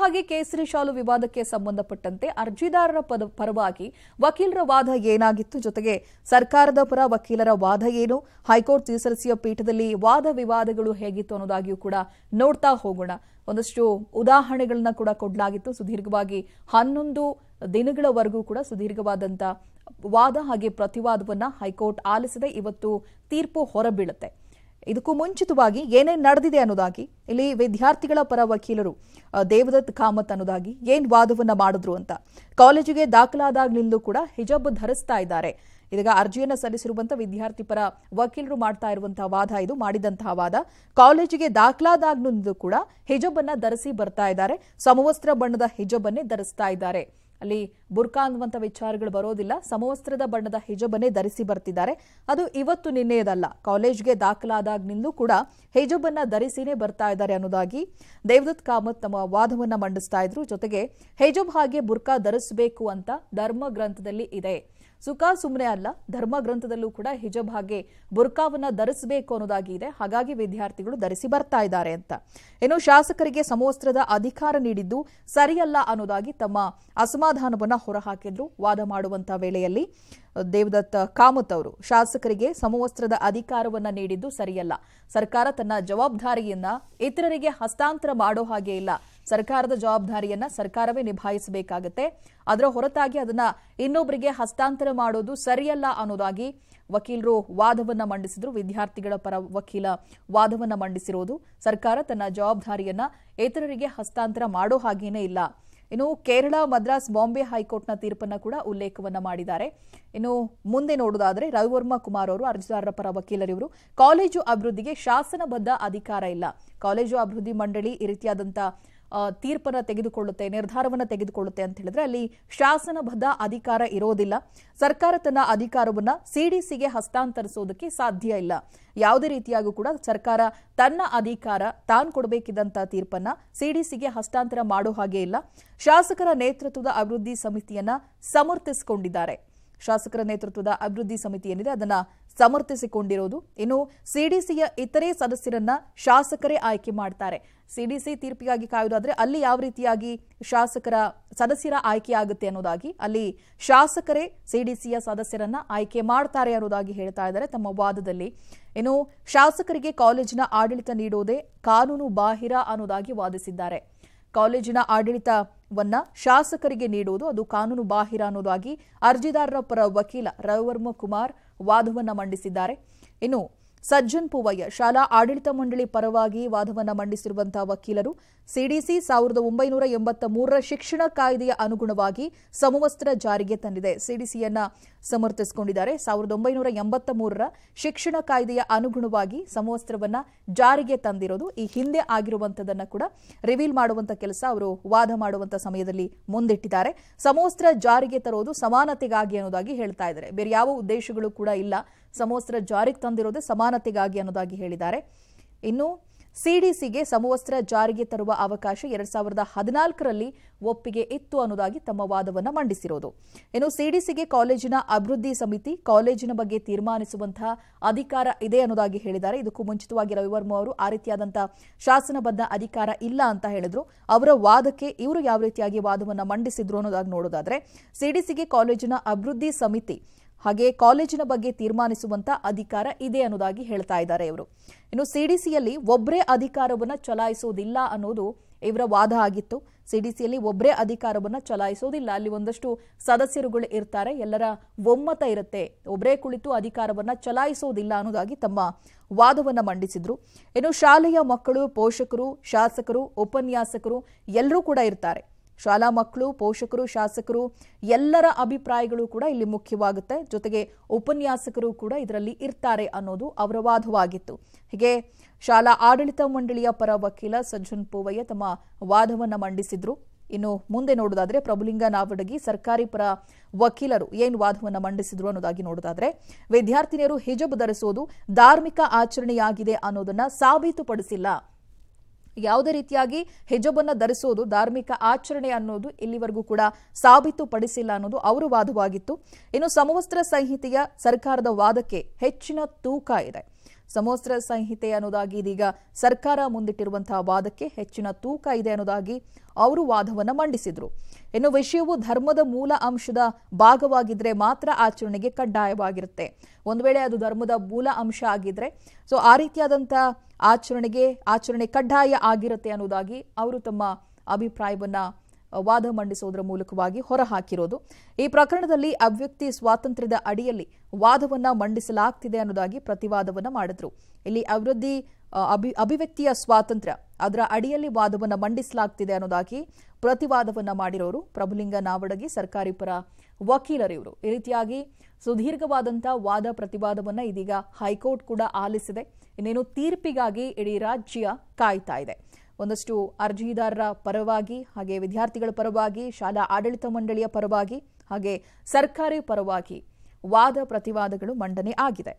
ಹಾಗೆ ಕೇಸರಿ ಶಾಲು ವಿವಾದಕ್ಕೆ ಸಂಬಂಧಪಟ್ಟಂತೆ ಅರ್ಜಿದಾರರ ಪರವಾಗಿ ವಕೀಲರ ವಾದ ಏನಾಗಿತ್ತು ಜೊತೆಗೆ ಸರ್ಕಾರದ ಪರ ವಕೀಲರ ವಾದ ಏನು ಹೈಕೋರ್ಟ್ ತೀಸರಸಿಯ ಪೀಠದಲ್ಲಿ ವಾದ ವಿವಾದಗಳು ಹೇಗಿತ್ತು ಅನ್ನೋದಾಗಿಯೂ ಕೂಡ ನೋಡ್ತಾ ಹೋಗೋಣ ಒಂದಷ್ಟು ಉದಾಹರಣೆಗಳನ್ನ ಕೂಡ ಕೊಡಲಾಗಿತ್ತು ಸುದೀರ್ಘವಾಗಿ ಹನ್ನೊಂದು ದಿನಗಳವರೆಗೂ ಕೂಡ ಸುದೀರ್ಘವಾದಂಥ ವಾದ ಹಾಗೆ ಪ್ರತಿವಾದವನ್ನ ಹೈಕೋರ್ಟ್ ಆಲಿಸದೆ ಇವತ್ತು ತೀರ್ಪು ಹೊರಬೀಳುತ್ತೆ ಇದಕ್ಕೂ ಮುಂಚಿತವಾಗಿ ಏನೇನು ನಡೆದಿದೆ ಅನ್ನೋದಾಗಿ ಇಲ್ಲಿ ವಿದ್ಯಾರ್ಥಿಗಳ ಪರ ವಕೀಲರು ದೇವದತ್ ಕಾಮತ್ ಅನ್ನೋದಾಗಿ ಏನ್ ವಾದವನ್ನ ಮಾಡಿದ್ರು ಅಂತ ಕಾಲೇಜಿಗೆ ದಾಖಲಾದಾಗ್ಲಿಂದಲೂ ಕೂಡ ಹಿಜಾಬ್ ಧರಿಸ್ತಾ ಇದ್ದಾರೆ ಇದೀಗ ಅರ್ಜಿಯನ್ನು ಸಲ್ಲಿಸಿರುವಂತಹ ವಿದ್ಯಾರ್ಥಿ ಪರ ವಕೀಲರು ಮಾಡ್ತಾ ಇರುವಂತಹ ವಾದ ಇದು ಮಾಡಿದಂತಹ ವಾದ ಕಾಲೇಜಿಗೆ ನಿಲ್ಲೂ ಕೂಡ ಹಿಜಬ್ ಅನ್ನ ಧರಿಸಿ ಬರ್ತಾ ಇದ್ದಾರೆ ಸಮವಸ್ತ್ರ ಬಣ್ಣದ ಹಿಜಬ್ ಅನ್ನೇ ಧರಿಸ್ತಾ ಇದ್ದಾರೆ ಅಲ್ಲಿ ಬುರ್ಕಾ ಅನ್ನುವಂಥ ವಿಚಾರಗಳು ಬರೋದಿಲ್ಲ ಸಮವಸ್ತ್ರದ ಬಣ್ಣದ ಹಿಜಬನ್ನೇ ಧರಿಸಿ ಬರ್ತಿದ್ದಾರೆ ಅದು ಇವತ್ತು ನಿನ್ನೆಯದಲ್ಲ ಕಾಲೇಜ್ಗೆ ದಾಖಲಾದಾಗಿನಿಂದಲೂ ಕೂಡ ಹಿಜಬನ್ನ ಧರಿಸಿನೇ ಬರ್ತಾ ಇದ್ದಾರೆ ಅನ್ನೋದಾಗಿ ದೇವದತ್ ಕಾಮತ್ ತಮ್ಮ ವಾದವನ್ನ ಮಂಡಿಸ್ತಾ ಇದ್ರು ಜೊತೆಗೆ ಹಿಜಬ್ ಹಾಗೆ ಬುರ್ಕಾ ಧರಿಸಬೇಕು ಅಂತ ಧರ್ಮ ಗ್ರಂಥದಲ್ಲಿ ಇದೆ ಸುಖ ಸುಮ್ಮನೆ ಅಲ್ಲ ಧರ್ಮ ಗ್ರಂಥದಲ್ಲೂ ಕೂಡ ಹಿಜಬ್ ಹಾಗೆ ಬುರ್ಕಾವನ್ನ ಧರಿಸಬೇಕು ಅನ್ನೋದಾಗಿ ಇದೆ ಹಾಗಾಗಿ ವಿದ್ಯಾರ್ಥಿಗಳು ಧರಿಸಿ ಬರ್ತಾ ಇದ್ದಾರೆ ಅಂತ ಏನು ಶಾಸಕರಿಗೆ ಸಮವಸ್ತ್ರದ ಅಧಿಕಾರ ನೀಡಿದ್ದು ಸರಿಯಲ್ಲ ಅನ್ನೋದಾಗಿ ತಮ್ಮ ಅಸಮಾಧಾನವನ್ನ ಹೊರಹಾಕಿದ್ರು ವಾದ ಮಾಡುವಂತಹ ವೇಳೆಯಲ್ಲಿ ದೇವದತ್ತ ಕಾಮತ್ ಅವರು ಶಾಸಕರಿಗೆ ಸಮವಸ್ತ್ರದ ಅಧಿಕಾರವನ್ನ ನೀಡಿದ್ದು ಸರಿಯಲ್ಲ ಸರ್ಕಾರ ತನ್ನ ಜವಾಬ್ದಾರಿಯನ್ನ ಇತರರಿಗೆ ಹಸ್ತಾಂತರ ಮಾಡೋ ಹಾಗೆ ಇಲ್ಲ ಸರ್ಕಾರದ ಜವಾಬ್ದಾರಿಯನ್ನ ಸರ್ಕಾರವೇ ನಿಭಾಯಿಸಬೇಕಾಗತ್ತೆ ಅದರ ಹೊರತಾಗಿ ಅದನ್ನ ಇನ್ನೊಬ್ಬರಿಗೆ ಹಸ್ತಾಂತರ ಮಾಡೋದು ಸರಿಯಲ್ಲ ಅನ್ನೋದಾಗಿ ವಕೀಲರು ವಾದವನ್ನ ಮಂಡಿಸಿದ್ರು ವಿದ್ಯಾರ್ಥಿಗಳ ಪರ ವಕೀಲ ವಾದವನ್ನ ಮಂಡಿಸಿರೋದು ಸರ್ಕಾರ ತನ್ನ ಜವಾಬ್ದಾರಿಯನ್ನ ಇತರರಿಗೆ ಹಸ್ತಾಂತರ ಮಾಡೋ ಹಾಗೇನೇ ಇಲ್ಲ ಇನ್ನು ಕೇರಳ ಮದ್ರಾಸ್ ಬಾಂಬೆ ಹೈಕೋರ್ಟ್ನ ತೀರ್ಪನ್ನ ಕೂಡ ಉಲ್ಲೇಖವನ್ನ ಮಾಡಿದ್ದಾರೆ ಇನ್ನು ಮುಂದೆ ನೋಡೋದಾದ್ರೆ ರವಿವರ್ಮ ಕುಮಾರ್ ಅವರು ಅರ್ಜಿದಾರರ ಪರ ವಕೀಲರಿವರು ಕಾಲೇಜು ಅಭಿವೃದ್ಧಿಗೆ ಶಾಸನಬದ್ಧ ಅಧಿಕಾರ ಇಲ್ಲ ಕಾಲೇಜು ಅಭಿವೃದ್ಧಿ ಮಂಡಳಿ ಈ ರೀತಿಯಾದಂತಹ ತೀರ್ಪನ್ನು ತೆಗೆದುಕೊಳ್ಳುತ್ತೆ ನಿರ್ಧಾರವನ್ನು ತೆಗೆದುಕೊಳ್ಳುತ್ತೆ ಅಂತ ಹೇಳಿದ್ರೆ ಅಲ್ಲಿ ಶಾಸನಬದ್ಧ ಅಧಿಕಾರ ಇರೋದಿಲ್ಲ ಸರ್ಕಾರ ತನ್ನ ಅಧಿಕಾರವನ್ನು ಸಿಡಿಸಿಗೆ ಹಸ್ತಾಂತರಿಸೋದಕ್ಕೆ ಸಾಧ್ಯ ಇಲ್ಲ ಯಾವುದೇ ರೀತಿಯಾಗೂ ಕೂಡ ಸರ್ಕಾರ ತನ್ನ ಅಧಿಕಾರ ತಾನು ಕೊಡಬೇಕಿದ್ದಂಥ ತೀರ್ಪನ್ನ ಸಿಡಿಸಿಗೆ ಹಸ್ತಾಂತರ ಮಾಡೋ ಹಾಗೆ ಇಲ್ಲ ಶಾಸಕರ ನೇತೃತ್ವದ ಅಭಿವೃದ್ಧಿ ಸಮಿತಿಯನ್ನ ಸಮರ್ಥಿಸಿಕೊಂಡಿದ್ದಾರೆ ಶಾಸಕರ ನೇತೃತ್ವದ ಅಭಿವೃದ್ಧಿ ಸಮಿತಿ ಏನಿದೆ ಅದನ್ನ ಸಮರ್ಥಿಸಿಕೊಂಡಿರೋದು ಇನ್ನು ಸಿಡಿಸಿಯ ಇತರೆ ಸದಸ್ಯರನ್ನ ಶಾಸಕರೇ ಆಯ್ಕೆ ಮಾಡ್ತಾರೆ ಸಿಡಿಸಿ ತೀರ್ಪಿಗಾಗಿ ಕಾಯುವುದಾದ್ರೆ ಅಲ್ಲಿ ಯಾವ ರೀತಿಯಾಗಿ ಶಾಸಕರ ಸದಸ್ಯರ ಆಯ್ಕೆ ಆಗುತ್ತೆ ಅನ್ನೋದಾಗಿ ಅಲ್ಲಿ ಶಾಸಕರೇ ಸಿಡಿಸಿಯ ಸದಸ್ಯರನ್ನ ಆಯ್ಕೆ ಮಾಡ್ತಾರೆ ಅನ್ನೋದಾಗಿ ಹೇಳ್ತಾ ಇದ್ದಾರೆ ತಮ್ಮ ವಾದದಲ್ಲಿ ಇನ್ನು ಶಾಸಕರಿಗೆ ಕಾಲೇಜಿನ ಆಡಳಿತ ನೀಡೋದೇ ಕಾನೂನು ಬಾಹಿರ ಅನ್ನೋದಾಗಿ ವಾದಿಸಿದ್ದಾರೆ ಕಾಲೇಜಿನ ಆಡಳಿತವನ್ನ ಶಾಸಕರಿಗೆ ನೀಡುವುದು ಅದು ಕಾನೂನು ಬಾಹಿರ ಅನ್ನೋದಾಗಿ ಅರ್ಜಿದಾರರ ಪರ ವಕೀಲ ರವಿವರ್ಮ ಕುಮಾರ್ ವಾದವನ್ನು ಮಂಡಿಸಿದ್ದಾರೆ ಇನ್ನು ಸಜ್ಜನ್ ಪೂವಯ್ಯ ಶಾಲಾ ಆಡಳಿತ ಮಂಡಳಿ ಪರವಾಗಿ ವಾದವನ್ನು ಮಂಡಿಸಿರುವಂತಹ ವಕೀಲರು ಸಿಡಿಸಿ ಸಾವಿರದ ಒಂಬೈನೂರ ಎಂಬತ್ತ ಮೂರರ ಶಿಕ್ಷಣ ಕಾಯ್ದೆಯ ಅನುಗುಣವಾಗಿ ಸಮವಸ್ತ್ರ ಜಾರಿಗೆ ತಂದಿದೆ ಸಿಡಿಸಿಯನ್ನ ಸಮರ್ಥಿಸಿಕೊಂಡಿದ್ದಾರೆ ಸಾವಿರದ ಒಂಬೈನೂರ ಎಂಬತ್ತ ಮೂರರ ಶಿಕ್ಷಣ ಕಾಯ್ದೆಯ ಅನುಗುಣವಾಗಿ ಸಮವಸ್ತ್ರವನ್ನ ಜಾರಿಗೆ ತಂದಿರೋದು ಈ ಹಿಂದೆ ಆಗಿರುವಂತದನ್ನ ಕೂಡ ರಿವೀಲ್ ಮಾಡುವಂತ ಕೆಲಸ ಅವರು ವಾದ ಮಾಡುವಂತ ಸಮಯದಲ್ಲಿ ಮುಂದಿಟ್ಟಿದ್ದಾರೆ ಸಮವಸ್ತ್ರ ಜಾರಿಗೆ ತರೋದು ಸಮಾನತೆಗಾಗಿ ಅನ್ನೋದಾಗಿ ಹೇಳ್ತಾ ಇದ್ದಾರೆ ಬೇರೆ ಯಾವ ಉದ್ದೇಶಗಳು ಕೂಡ ಇಲ್ಲ ಸಮವಸ್ತ್ರ ಜಾರಿಗೆ ತಂದಿರೋದು ಸಮಾನತೆಗಾಗಿ ಅನ್ನೋದಾಗಿ ಹೇಳಿದ್ದಾರೆ ಇನ್ನು ಸಿಡಿಸಿಗೆ ಸಮವಸ್ತ್ರ ಜಾರಿಗೆ ತರುವ ಅವಕಾಶ ಎರಡ್ ಸಾವಿರದ ಹದಿನಾಲ್ಕರಲ್ಲಿ ಒಪ್ಪಿಗೆ ಇತ್ತು ಅನ್ನೋದಾಗಿ ತಮ್ಮ ವಾದವನ್ನು ಮಂಡಿಸಿರೋದು ಇನ್ನು ಸಿಡಿಸಿಗೆ ಕಾಲೇಜಿನ ಅಭಿವೃದ್ಧಿ ಸಮಿತಿ ಕಾಲೇಜಿನ ಬಗ್ಗೆ ತೀರ್ಮಾನಿಸುವಂತಹ ಅಧಿಕಾರ ಇದೆ ಅನ್ನೋದಾಗಿ ಹೇಳಿದ್ದಾರೆ ಇದಕ್ಕೂ ಮುಂಚಿತವಾಗಿ ರವಿವರ್ಮ ಅವರು ಆ ರೀತಿಯಾದಂತಹ ಶಾಸನಬದ್ಧ ಅಧಿಕಾರ ಇಲ್ಲ ಅಂತ ಹೇಳಿದ್ರು ಅವರ ವಾದಕ್ಕೆ ಇವರು ಯಾವ ರೀತಿಯಾಗಿ ವಾದವನ್ನು ಮಂಡಿಸಿದ್ರು ಅನ್ನೋದಾಗಿ ನೋಡೋದಾದ್ರೆ ಸಿಡಿಸಿಗೆ ಕಾಲೇಜಿನ ಅಭಿವೃದ್ಧಿ ಸಮಿತಿ ಹಾಗೆ ಕಾಲೇಜಿನ ಬಗ್ಗೆ ತೀರ್ಮಾನಿಸುವಂತ ಅಧಿಕಾರ ಇದೆ ಅನ್ನೋದಾಗಿ ಹೇಳ್ತಾ ಇದ್ದಾರೆ ಇವರು ಇನ್ನು ಸಿಡಿಸಿಯಲ್ಲಿ ಒಬ್ಬರೇ ಅಧಿಕಾರವನ್ನು ಚಲಾಯಿಸೋದಿಲ್ಲ ಅನ್ನೋದು ಇವರ ವಾದ ಆಗಿತ್ತು ಸಿಡಿಸಿಯಲ್ಲಿ ಒಬ್ಬರೇ ಅಧಿಕಾರವನ್ನು ಚಲಾಯಿಸೋದಿಲ್ಲ ಅಲ್ಲಿ ಒಂದಷ್ಟು ಸದಸ್ಯರುಗಳು ಇರ್ತಾರೆ ಎಲ್ಲರ ಒಮ್ಮತ ಇರುತ್ತೆ ಒಬ್ಬರೇ ಕುಳಿತು ಅಧಿಕಾರವನ್ನು ಚಲಾಯಿಸೋದಿಲ್ಲ ಅನ್ನೋದಾಗಿ ತಮ್ಮ ವಾದವನ್ನು ಮಂಡಿಸಿದ್ರು ಇನ್ನು ಶಾಲೆಯ ಮಕ್ಕಳು ಪೋಷಕರು ಶಾಸಕರು ಉಪನ್ಯಾಸಕರು ಎಲ್ಲರೂ ಕೂಡ ಇರ್ತಾರೆ ಶಾಲಾ ಮಕ್ಕಳು ಪೋಷಕರು ಶಾಸಕರು ಎಲ್ಲರ ಅಭಿಪ್ರಾಯಗಳು ಕೂಡ ಇಲ್ಲಿ ಮುಖ್ಯವಾಗುತ್ತೆ ಜೊತೆಗೆ ಉಪನ್ಯಾಸಕರು ಕೂಡ ಇದರಲ್ಲಿ ಇರ್ತಾರೆ ಅನ್ನೋದು ಅವರ ವಾದವಾಗಿತ್ತು ಹೀಗೆ ಶಾಲಾ ಆಡಳಿತ ಮಂಡಳಿಯ ಪರ ವಕೀಲ ಸಜ್ಜನ್ ಪೂವಯ್ಯ ತಮ್ಮ ವಾದವನ್ನ ಮಂಡಿಸಿದ್ರು ಇನ್ನು ಮುಂದೆ ನೋಡೋದಾದ್ರೆ ಪ್ರಭುಲಿಂಗ ನಾವಡಗಿ ಸರ್ಕಾರಿ ಪರ ವಕೀಲರು ಏನು ವಾದವನ್ನು ಮಂಡಿಸಿದ್ರು ಅನ್ನೋದಾಗಿ ನೋಡೋದಾದ್ರೆ ವಿದ್ಯಾರ್ಥಿನಿಯರು ಹಿಜಬ್ ಧರಿಸೋದು ಧಾರ್ಮಿಕ ಆಚರಣೆಯಾಗಿದೆ ಅನ್ನೋದನ್ನ ಸಾಬೀತುಪಡಿಸಿಲ್ಲ ಯಾವುದೇ ರೀತಿಯಾಗಿ ಹೆಜಬನ್ನ ಧರಿಸೋದು ಧಾರ್ಮಿಕ ಆಚರಣೆ ಅನ್ನೋದು ಇಲ್ಲಿವರೆಗೂ ಕೂಡ ಸಾಬೀತುಪಡಿಸಿಲ್ಲ ಅನ್ನೋದು ಅವರು ವಾದವಾಗಿತ್ತು ಇನ್ನು ಸಮವಸ್ತ್ರ ಸಂಹಿತೆಯ ಸರ್ಕಾರದ ವಾದಕ್ಕೆ ಹೆಚ್ಚಿನ ತೂಕ ಇದೆ ಸಮವಸ್ತ್ರ ಸಂಹಿತೆ ಅನ್ನೋದಾಗಿ ಇದೀಗ ಸರ್ಕಾರ ಮುಂದಿಟ್ಟಿರುವಂತಹ ವಾದಕ್ಕೆ ಹೆಚ್ಚಿನ ತೂಕ ಇದೆ ಅನ್ನೋದಾಗಿ ಅವರು ವಾದವನ್ನು ಮಂಡಿಸಿದ್ರು ಇನ್ನು ವಿಷಯವು ಧರ್ಮದ ಮೂಲ ಅಂಶದ ಭಾಗವಾಗಿದ್ರೆ ಮಾತ್ರ ಆಚರಣೆಗೆ ಕಡ್ಡಾಯವಾಗಿರುತ್ತೆ ಒಂದು ವೇಳೆ ಅದು ಧರ್ಮದ ಮೂಲ ಅಂಶ ಆಗಿದ್ರೆ ಸೊ ಆ ರೀತಿಯಾದಂತಹ ಆಚರಣೆಗೆ ಆಚರಣೆ ಕಡ್ಡಾಯ ಆಗಿರುತ್ತೆ ಅನ್ನೋದಾಗಿ ಅವರು ತಮ್ಮ ಅಭಿಪ್ರಾಯವನ್ನ ವಾದ ಮಂಡಿಸುವುದರ ಮೂಲಕವಾಗಿ ಹೊರಹಾಕಿರೋದು ಈ ಪ್ರಕರಣದಲ್ಲಿ ಅಭ್ಯಕ್ತಿ ಸ್ವಾತಂತ್ರ್ಯದ ಅಡಿಯಲ್ಲಿ ವಾದವನ್ನ ಮಂಡಿಸಲಾಗ್ತಿದೆ ಅನ್ನೋದಾಗಿ ಪ್ರತಿವಾದವನ್ನ ಮಾಡಿದ್ರು ಇಲ್ಲಿ ಅಭಿವೃದ್ಧಿ ಅಭಿ ಅಭಿವ್ಯಕ್ತಿಯ ಸ್ವಾತಂತ್ರ್ಯ ಅದರ ಅಡಿಯಲ್ಲಿ ವಾದವನ್ನ ಮಂಡಿಸಲಾಗ್ತಿದೆ ಅನ್ನೋದಾಗಿ ಪ್ರತಿವಾದವನ್ನ ಮಾಡಿರೋರು ಪ್ರಭುಲಿಂಗ ನಾವಡಗಿ ಸರ್ಕಾರಿ ಪರ ವಕೀಲರಿವರು ಈ ರೀತಿಯಾಗಿ ಸುದೀರ್ಘವಾದಂತಹ ವಾದ ಪ್ರತಿವಾದವನ್ನ ಇದೀಗ ಹೈಕೋರ್ಟ್ ಕೂಡ ಆಲಿಸಿದೆ ಇನ್ನೇನು ತೀರ್ಪಿಗಾಗಿ ಇಡೀ ರಾಜ್ಯ ಕಾಯ್ತಾ ಇದೆ ಒಂದಷ್ಟು ಅರ್ಜಿದಾರರ ಪರವಾಗಿ ಹಾಗೆ ವಿದ್ಯಾರ್ಥಿಗಳ ಪರವಾಗಿ ಶಾಲಾ ಆಡಳಿತ ಮಂಡಳಿಯ ಪರವಾಗಿ ಹಾಗೆ ಸರ್ಕಾರಿ ಪರವಾಗಿ ವಾದ ಪ್ರತಿವಾದಗಳು ಮಂಡನೆ ಆಗಿದೆ